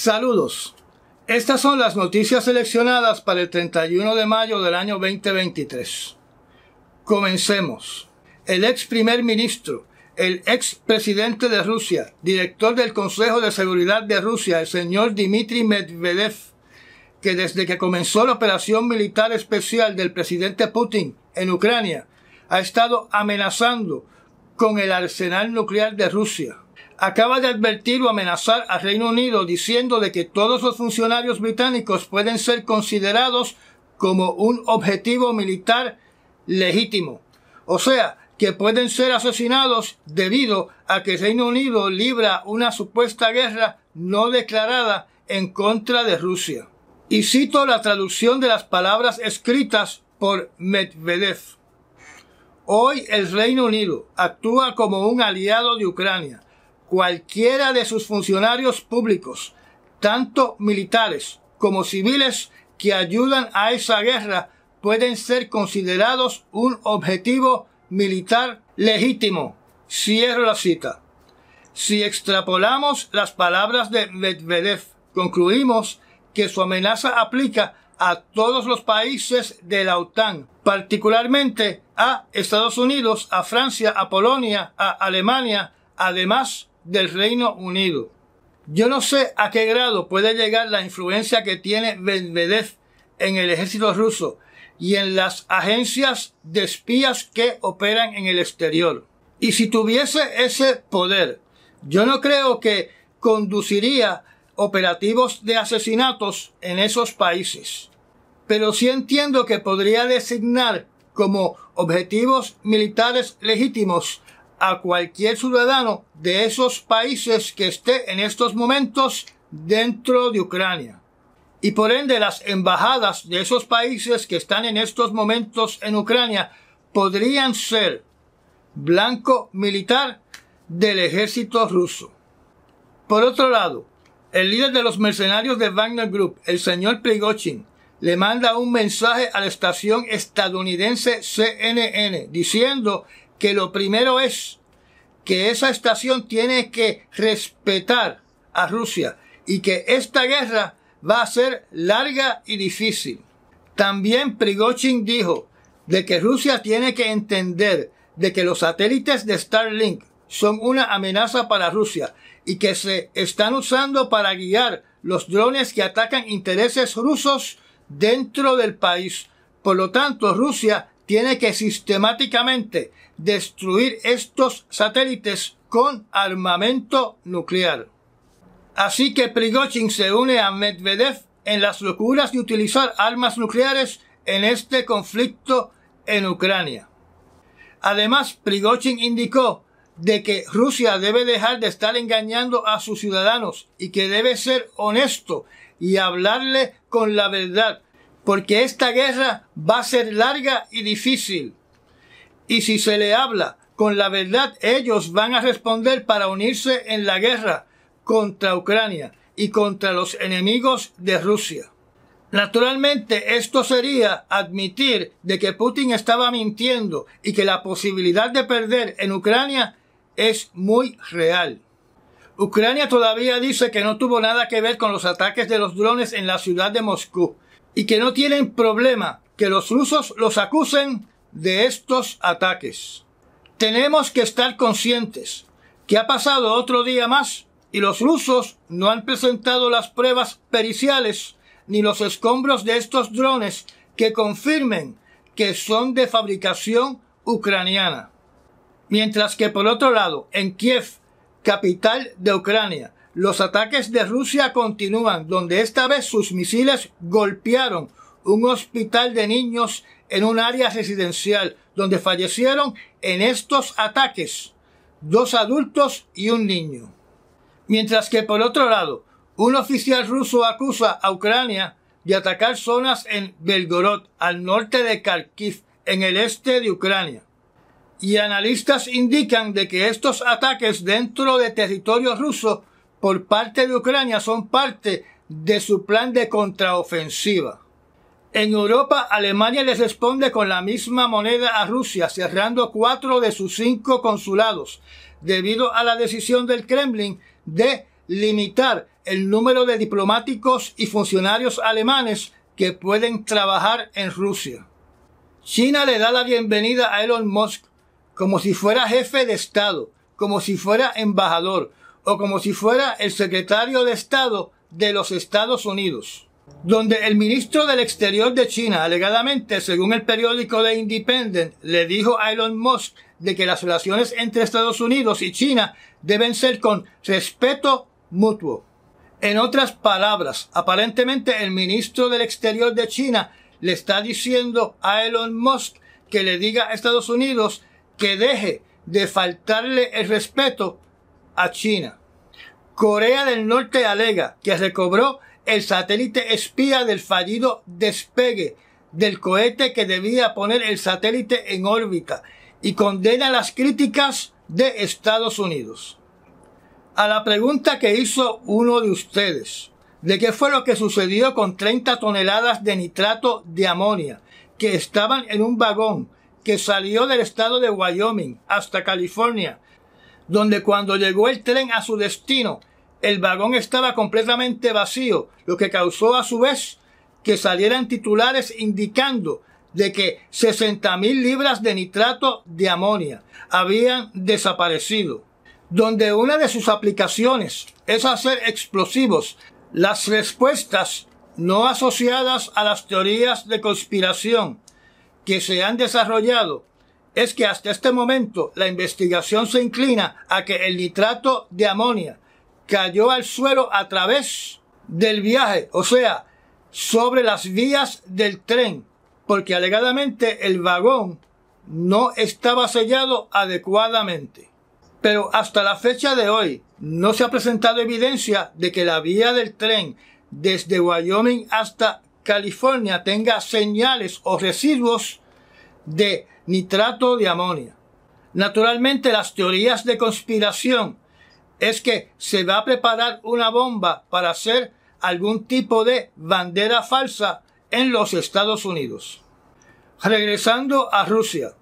Saludos. Estas son las noticias seleccionadas para el 31 de mayo del año 2023. Comencemos. El ex primer ministro, el ex presidente de Rusia, director del Consejo de Seguridad de Rusia, el señor Dmitry Medvedev, que desde que comenzó la operación militar especial del presidente Putin en Ucrania, ha estado amenazando con el arsenal nuclear de Rusia acaba de advertir o amenazar al Reino Unido diciendo de que todos los funcionarios británicos pueden ser considerados como un objetivo militar legítimo. O sea, que pueden ser asesinados debido a que el Reino Unido libra una supuesta guerra no declarada en contra de Rusia. Y cito la traducción de las palabras escritas por Medvedev. Hoy el Reino Unido actúa como un aliado de Ucrania cualquiera de sus funcionarios públicos, tanto militares como civiles que ayudan a esa guerra, pueden ser considerados un objetivo militar legítimo. Cierro la cita. Si extrapolamos las palabras de Medvedev, concluimos que su amenaza aplica a todos los países de la OTAN, particularmente a Estados Unidos, a Francia, a Polonia, a Alemania, además del Reino Unido. Yo no sé a qué grado puede llegar la influencia que tiene Medvedev en el ejército ruso y en las agencias de espías que operan en el exterior. Y si tuviese ese poder, yo no creo que conduciría operativos de asesinatos en esos países. Pero sí entiendo que podría designar como objetivos militares legítimos a cualquier ciudadano de esos países que esté en estos momentos dentro de Ucrania. Y por ende las embajadas de esos países que están en estos momentos en Ucrania podrían ser blanco militar del ejército ruso. Por otro lado, el líder de los mercenarios de Wagner Group, el señor Prigochin, le manda un mensaje a la estación estadounidense CNN diciendo que lo primero es que esa estación tiene que respetar a Rusia y que esta guerra va a ser larga y difícil. También Prigozhin dijo de que Rusia tiene que entender de que los satélites de Starlink son una amenaza para Rusia y que se están usando para guiar los drones que atacan intereses rusos dentro del país. Por lo tanto, Rusia tiene que sistemáticamente destruir estos satélites con armamento nuclear. Así que Prigozhin se une a Medvedev en las locuras de utilizar armas nucleares en este conflicto en Ucrania. Además, Prigozhin indicó de que Rusia debe dejar de estar engañando a sus ciudadanos y que debe ser honesto y hablarle con la verdad, porque esta guerra va a ser larga y difícil. Y si se le habla con la verdad, ellos van a responder para unirse en la guerra contra Ucrania y contra los enemigos de Rusia. Naturalmente, esto sería admitir de que Putin estaba mintiendo y que la posibilidad de perder en Ucrania es muy real. Ucrania todavía dice que no tuvo nada que ver con los ataques de los drones en la ciudad de Moscú y que no tienen problema que los rusos los acusen de estos ataques. Tenemos que estar conscientes que ha pasado otro día más y los rusos no han presentado las pruebas periciales ni los escombros de estos drones que confirmen que son de fabricación ucraniana. Mientras que por otro lado, en Kiev, capital de Ucrania, los ataques de Rusia continúan, donde esta vez sus misiles golpearon un hospital de niños en un área residencial donde fallecieron en estos ataques dos adultos y un niño. Mientras que por otro lado, un oficial ruso acusa a Ucrania de atacar zonas en Belgorod, al norte de Kharkiv, en el este de Ucrania. Y analistas indican de que estos ataques dentro de territorio ruso por parte de Ucrania son parte de su plan de contraofensiva. En Europa, Alemania les responde con la misma moneda a Rusia, cerrando cuatro de sus cinco consulados, debido a la decisión del Kremlin de limitar el número de diplomáticos y funcionarios alemanes que pueden trabajar en Rusia. China le da la bienvenida a Elon Musk como si fuera jefe de Estado, como si fuera embajador o como si fuera el secretario de Estado de los Estados Unidos donde el ministro del Exterior de China, alegadamente, según el periódico The Independent, le dijo a Elon Musk de que las relaciones entre Estados Unidos y China deben ser con respeto mutuo. En otras palabras, aparentemente el ministro del Exterior de China le está diciendo a Elon Musk que le diga a Estados Unidos que deje de faltarle el respeto a China. Corea del Norte alega que recobró el satélite espía del fallido despegue del cohete que debía poner el satélite en órbita y condena las críticas de Estados Unidos. A la pregunta que hizo uno de ustedes, de qué fue lo que sucedió con 30 toneladas de nitrato de amonia que estaban en un vagón que salió del estado de Wyoming hasta California, donde cuando llegó el tren a su destino el vagón estaba completamente vacío, lo que causó a su vez que salieran titulares indicando de que 60.000 libras de nitrato de amonia habían desaparecido, donde una de sus aplicaciones es hacer explosivos. Las respuestas no asociadas a las teorías de conspiración que se han desarrollado es que hasta este momento la investigación se inclina a que el nitrato de amonia cayó al suelo a través del viaje, o sea, sobre las vías del tren, porque alegadamente el vagón no estaba sellado adecuadamente. Pero hasta la fecha de hoy no se ha presentado evidencia de que la vía del tren desde Wyoming hasta California tenga señales o residuos de nitrato de amonio. Naturalmente las teorías de conspiración es que se va a preparar una bomba para hacer algún tipo de bandera falsa en los Estados Unidos. Regresando a Rusia,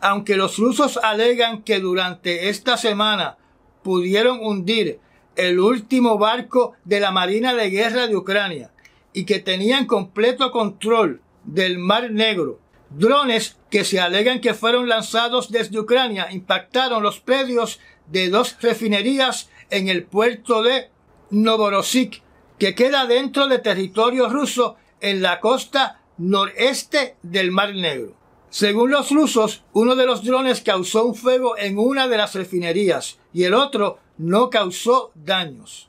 aunque los rusos alegan que durante esta semana pudieron hundir el último barco de la Marina de Guerra de Ucrania y que tenían completo control del Mar Negro, drones que se alegan que fueron lanzados desde Ucrania impactaron los predios de dos refinerías en el puerto de Novorossiysk, que queda dentro de territorio ruso en la costa noreste del Mar Negro. Según los rusos, uno de los drones causó un fuego en una de las refinerías y el otro no causó daños.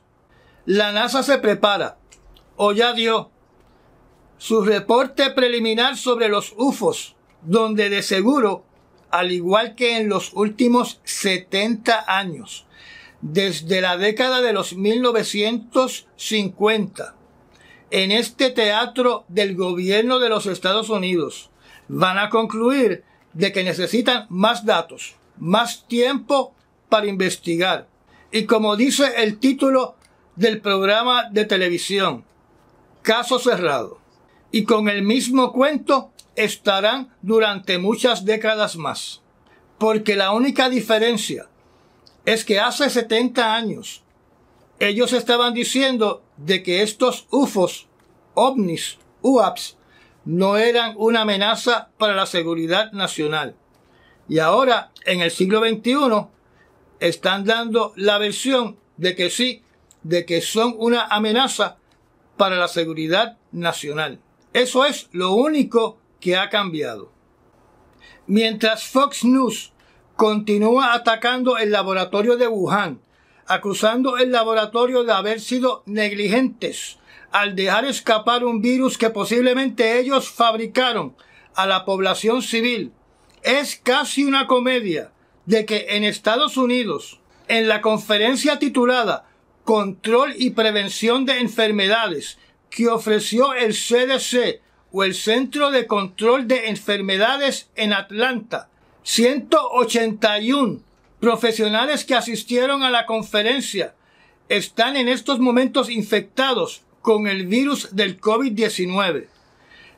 La NASA se prepara, o ya dio, su reporte preliminar sobre los UFOs, donde de seguro al igual que en los últimos 70 años, desde la década de los 1950. En este teatro del gobierno de los Estados Unidos van a concluir de que necesitan más datos, más tiempo para investigar. Y como dice el título del programa de televisión, caso cerrado. Y con el mismo cuento estarán durante muchas décadas más. Porque la única diferencia es que hace 70 años ellos estaban diciendo de que estos UFOs, ovnis, UAPs, no eran una amenaza para la seguridad nacional. Y ahora, en el siglo XXI, están dando la versión de que sí, de que son una amenaza para la seguridad nacional. Eso es lo único que ha cambiado. Mientras Fox News continúa atacando el laboratorio de Wuhan, acusando el laboratorio de haber sido negligentes al dejar escapar un virus que posiblemente ellos fabricaron a la población civil. Es casi una comedia de que en Estados Unidos, en la conferencia titulada Control y Prevención de Enfermedades que ofreció el CDC o el Centro de Control de Enfermedades en Atlanta. 181 profesionales que asistieron a la conferencia están en estos momentos infectados con el virus del COVID-19.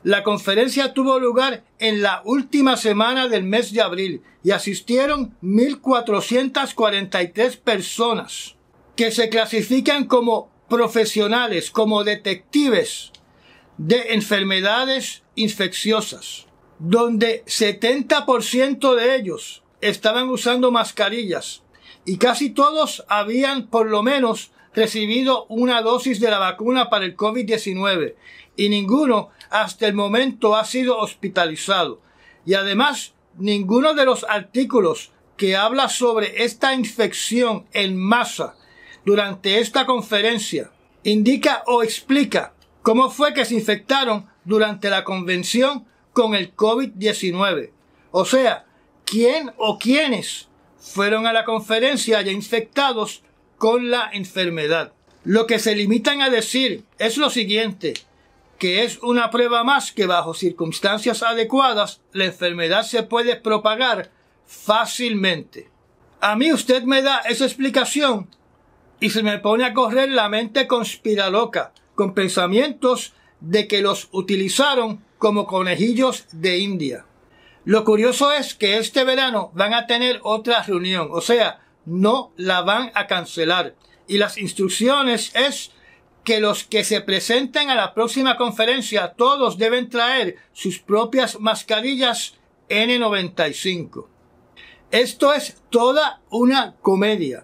La conferencia tuvo lugar en la última semana del mes de abril y asistieron 1.443 personas que se clasifican como profesionales, como detectives, de enfermedades infecciosas, donde 70% de ellos estaban usando mascarillas y casi todos habían por lo menos recibido una dosis de la vacuna para el COVID-19 y ninguno hasta el momento ha sido hospitalizado. Y además, ninguno de los artículos que habla sobre esta infección en masa durante esta conferencia indica o explica ¿Cómo fue que se infectaron durante la convención con el COVID-19? O sea, ¿quién o quiénes fueron a la conferencia ya infectados con la enfermedad? Lo que se limitan a decir es lo siguiente, que es una prueba más que bajo circunstancias adecuadas la enfermedad se puede propagar fácilmente. A mí usted me da esa explicación y se me pone a correr la mente conspiraloca con pensamientos de que los utilizaron como conejillos de India. Lo curioso es que este verano van a tener otra reunión, o sea, no la van a cancelar. Y las instrucciones es que los que se presenten a la próxima conferencia todos deben traer sus propias mascarillas N95. Esto es toda una comedia,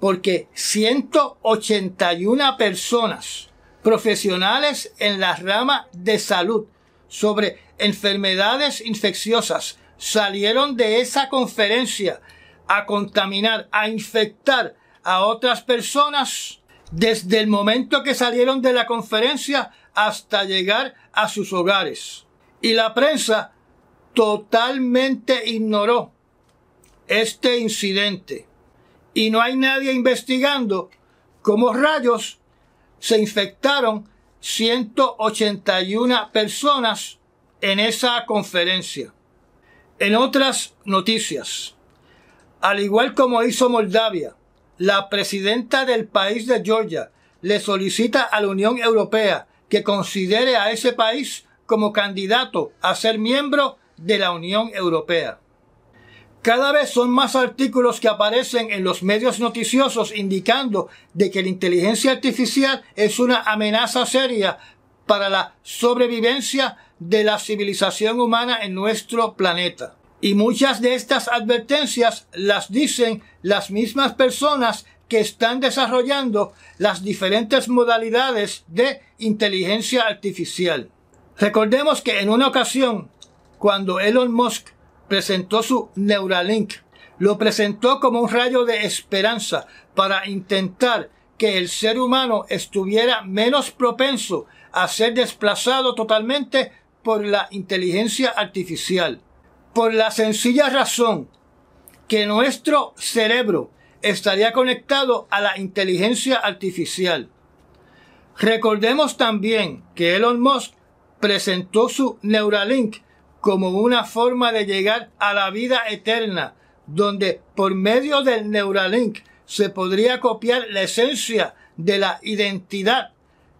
porque 181 personas profesionales en la rama de salud sobre enfermedades infecciosas salieron de esa conferencia a contaminar, a infectar a otras personas desde el momento que salieron de la conferencia hasta llegar a sus hogares. Y la prensa totalmente ignoró este incidente. Y no hay nadie investigando cómo rayos se infectaron 181 personas en esa conferencia. En otras noticias, al igual como hizo Moldavia, la presidenta del país de Georgia le solicita a la Unión Europea que considere a ese país como candidato a ser miembro de la Unión Europea. Cada vez son más artículos que aparecen en los medios noticiosos indicando de que la inteligencia artificial es una amenaza seria para la sobrevivencia de la civilización humana en nuestro planeta. Y muchas de estas advertencias las dicen las mismas personas que están desarrollando las diferentes modalidades de inteligencia artificial. Recordemos que en una ocasión, cuando Elon Musk presentó su Neuralink. Lo presentó como un rayo de esperanza para intentar que el ser humano estuviera menos propenso a ser desplazado totalmente por la inteligencia artificial. Por la sencilla razón que nuestro cerebro estaría conectado a la inteligencia artificial. Recordemos también que Elon Musk presentó su Neuralink como una forma de llegar a la vida eterna, donde por medio del Neuralink se podría copiar la esencia de la identidad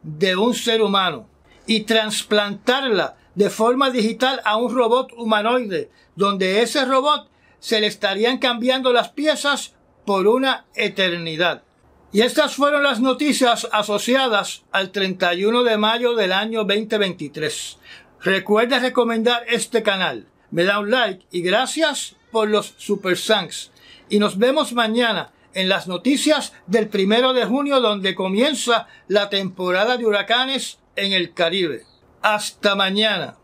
de un ser humano y trasplantarla de forma digital a un robot humanoide, donde ese robot se le estarían cambiando las piezas por una eternidad. Y estas fueron las noticias asociadas al 31 de mayo del año 2023. Recuerda recomendar este canal. Me da un like y gracias por los super sanks. Y nos vemos mañana en las noticias del primero de junio donde comienza la temporada de huracanes en el Caribe. Hasta mañana.